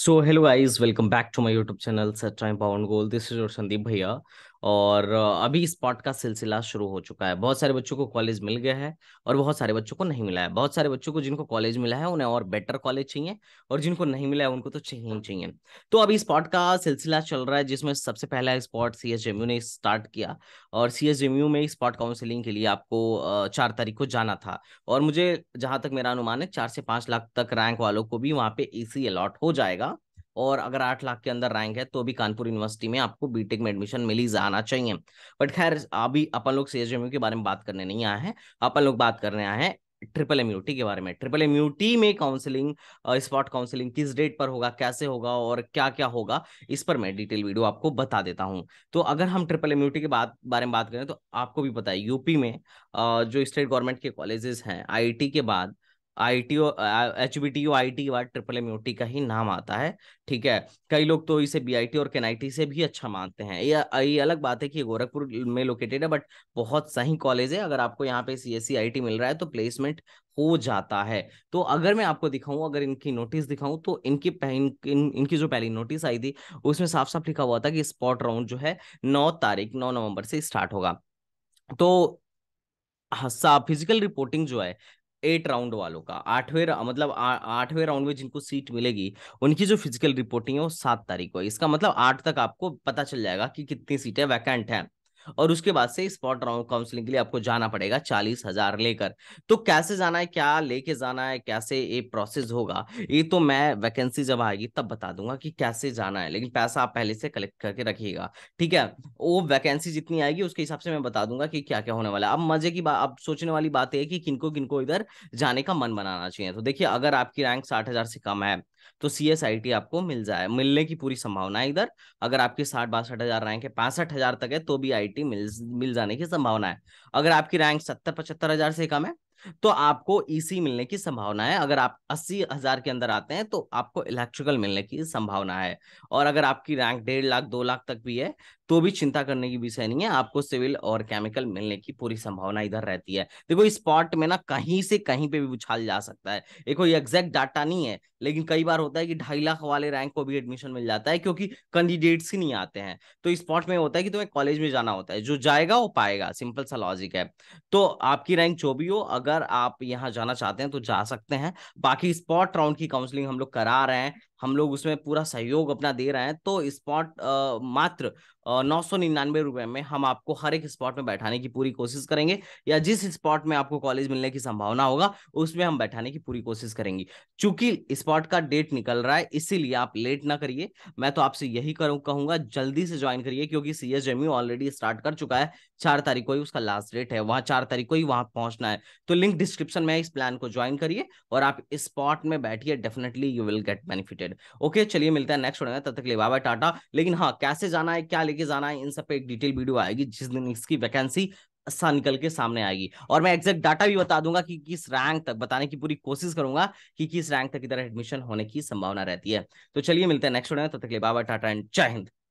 So hello guys, welcome back to my YouTube channel Set Time Power and Goal. This is your Sandeep Bhaiya. और अभी spot का सिलसिला शुरू हो चुका है बहुत सारे बच्चों को कॉलेज मिल गया है और बहुत सारे बच्चों को नहीं मिला है बहुत सारे बच्चों को जिनको कॉलेज मिला है उन्हें और बेटर कॉलेज चाहिए और जिनको नहीं मिला है उनको तो चाहिए ही चाहिए तो अभी स्पॉट का सिलसिला चल रहा है जिसमें सबसे पहला स्पॉट सी एस ने स्टार्ट किया और सी एस में स्पॉट काउंसिलिंग के लिए आपको चार तारीख को जाना था और मुझे जहां तक मेरा अनुमान है चार से पांच लाख तक रैंक वालों को भी वहां पे ए सी अलॉट हो जाएगा और अगर आठ लाख के अंदर रैंक है तो भी कानपुर यूनिवर्सिटी में आपको बीटेक में एडमिशन मिल ही जाना चाहिए बट खैर अभी अपन लोग सी के बारे में बात करने नहीं आए हैं अपन लोग बात करने आए हैं ट्रिपल एम के बारे में ट्रिपल एम में काउंसलिंग स्पॉट काउंसलिंग किस डेट पर होगा कैसे होगा और क्या क्या होगा इस पर मैं डिटेल वीडियो आपको बता देता हूँ तो अगर हम ट्रिपल एम के बात बारे में बात करें तो आपको भी पता है यूपी में जो स्टेट गवर्नमेंट के कॉलेजेस हैं आई के बाद ITO T O H B T O I T what triple M OT का ही नाम आता है ठीक है कई लोग तो इसे बी आई टी और केनआईटी से भी अच्छा मानते हैं ये ये अलग बात है कि गोरखपुर में लोकेटेड है बट बहुत सही कॉलेज है अगर आपको यहाँ पे सी एस सी मिल रहा है तो प्लेसमेंट हो जाता है तो अगर मैं आपको दिखाऊं अगर इनकी नोटिस दिखाऊं तो इनकी इन, इन, इनकी जो पहली नोटिस आई थी उसमें साफ साफ लिखा हुआ था कि स्पॉट राउंड जो है नौ तारीख नौ नवंबर से स्टार्ट होगा तो हाँ फिजिकल रिपोर्टिंग जो है एट राउंड वालों का आठवें मतलब आठवें राउंड में जिनको सीट मिलेगी उनकी जो फिजिकल रिपोर्टिंग है वो सात तारीख को इसका मतलब आठ तक आपको पता चल जाएगा कि कितनी सीटें वैकेंट हैं और उसके बाद से स्पॉट राउंड काउंसलिंग के लिए आपको जाना पड़ेगा चालीस हजार लेकर तो कैसे जाना है क्या लेके जाना है कैसे ये प्रोसेस होगा ये तो मैं वैकेंसी जब आएगी तब बता दूंगा कि कैसे जाना है लेकिन पैसा आप पहले से कलेक्ट करके रखिएगा ठीक है वो वैकेंसी जितनी आएगी उसके हिसाब से मैं बता दूंगा कि क्या क्या होने वाला है अब मजे की बात अब सोचने वाली बात है कि किनको किनको इधर जाने का मन बनाना चाहिए तो देखिए अगर आपकी रैंक साठ हजार से कम है तो सी आपको मिल जाए मिलने की पूरी संभावना है इधर अगर आपकी साठ बासठ हजार रैंक है पैंसठ हजार तक है तो भी आई टी मिल मिल जाने की संभावना है अगर आपकी रैंक सत्तर पचहत्तर हजार से कम है तो आपको ईसी e मिलने की संभावना है अगर आप अस्सी हजार के अंदर आते हैं तो आपको इलेक्ट्रिकल मिलने की संभावना है और अगर आपकी रैंक डेढ़ लाख दो लाख तक भी है तो भी चिंता करने की विषय नहीं है आपको सिविल और केमिकल मिलने की पूरी संभावना इधर रहती है देखो स्पॉट में ना कहीं से कहीं पे भी उछाल जा सकता है देखो ये एग्जैक्ट डाटा नहीं है लेकिन कई बार होता है कि ढाई लाख वाले रैंक को भी एडमिशन मिल जाता है क्योंकि कैंडिडेट्स ही नहीं आते हैं तो स्पॉट में होता है कि तुम्हें कॉलेज में जाना होता है जो जाएगा वो पाएगा सिंपल सा लॉजिक है तो आपकी रैंक जो भी हो अगर आप यहाँ जाना चाहते हैं तो जा सकते हैं बाकी स्पॉट राउंड की काउंसलिंग हम लोग करा रहे हैं हम लोग उसमें पूरा सहयोग अपना दे रहे हैं तो स्पॉट मात्र नौ सौ निन्यानवे रुपए में हम आपको हर एक स्पॉट में बैठाने की पूरी कोशिश करेंगे या जिस स्पॉट में आपको कॉलेज मिलने की संभावना होगा उसमें हम बैठाने की पूरी कोशिश करेंगे चूंकि स्पॉट का डेट निकल रहा है इसीलिए आप लेट ना करिए मैं तो आपसे यही करूँ कहूंगा जल्दी से ज्वाइन करिए क्योंकि सी एस ऑलरेडी स्टार्ट कर चुका है चार तारीख को ही उसका लास्ट डेट है वहां चार तारीख को ही वहां पहुंचना है तो लिंक डिस्क्रिप्शन में इस प्लान को ज्वाइन करिए और आप स्पॉट में बैठिए definitely you will get benefited related okay चलिए मिलता है नेक्स्ट होने तब तक के लिए बाय टाटा लेकिन हाँ कैसे जाना है क्या लेके जाना है इन सब पे एक डिटेल वीडियो आएगी जिस दिन इसकी वैकेंसी सा निकल के सामने आएगी और मैं एग्जैक्ट डाटा भी बता दूंगा कि किस रैंक तक बताने की पूरी कोशिश करूंगा कि किस रैंक तक इधर एडमिशन होने की संभावना रहती है तो चलिए मिलते हैं नेक्स्ट वीडियो में तब तक के लिए बाबा टाटा एंड जय हिंद